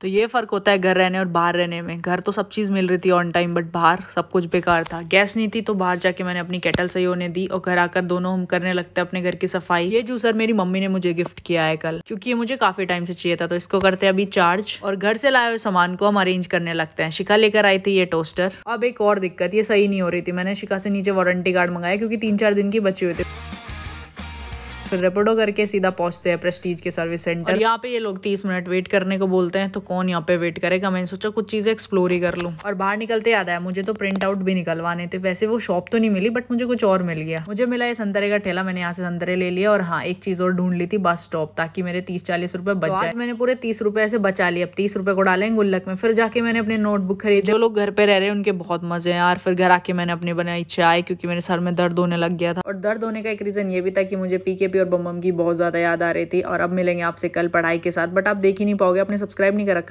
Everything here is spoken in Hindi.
तो ये फ़र्क होता है घर रहने और बाहर रहने में घर तो सब चीज़ मिल रही थी ऑन टाइम बट बाहर सब कुछ बेकार था गैस नहीं थी तो बाहर जाके मैंने अपनी केटल सही होने दी और घर आकर दोनों हम करने लगते अपने घर की सफाई ये जूसर मेरी मम्मी ने मुझे गिफ्ट किया है कल क्योंकि ये मुझे काफ़ी टाइम से चाहिए था तो इसको करते हैं अभी चार्ज और घर से लाए हुए सामान को हम अरेंज करने लगते हैं शिका लेकर आई थी ये टोस्टर अब एक और दिक्कत ये सही नहीं हो रही थी मैंने शिका से नीचे वारंटी कार्ड मंगाया क्योंकि तीन चार दिन की बची हुई थी फिर रेपोडो करके सीधा पहुंचते हैं प्रेस्टीज के सर्विस सेंटर और यहाँ पे ये लोग तीस मिनट वेट करने को बोलते हैं तो कौन यहाँ पे वेट करेगा मैंने सोचा कुछ चीज़ें एक्सप्लोर ही कर लूँ और बाहर निकलते याद आया मुझे तो प्रिंट आउट भी निकलवाने थे वैसे वो शॉप तो नहीं मिली बट मुझे कुछ और मिल गया मुझे मिला ये संतरे का ठेला मैंने यहाँ से संतरे ले लिया और हाँ एक चीज़ और ढूंढ ली थी बस स्टॉप ताकि मेरे तीस चालीस रूपए बच तो जाए मैंने पूरे तीस रुपए ऐसे बचा लिया अब तीस रुपए को डाले गुल्लक में फिर जाके मैंने अपने नोटबुक खरीदे जो लोग घर पे रह रहे हैं उनके बहुत मजे हैं यार फिर घर आके मैंने अपनी बनाई चाय क्योंकि मेरे सर में दर्द होने लग गया था और दर्द होने का एक रीज़न ये भी था कि मुझे पी और बमम की बहुत ज़्यादा याद आ रही थी और अब मिलेंगे आपसे कल पढ़ाई के साथ बट आप देख ही नहीं पाओगे आपने सब्सक्राइब नहीं कर रखा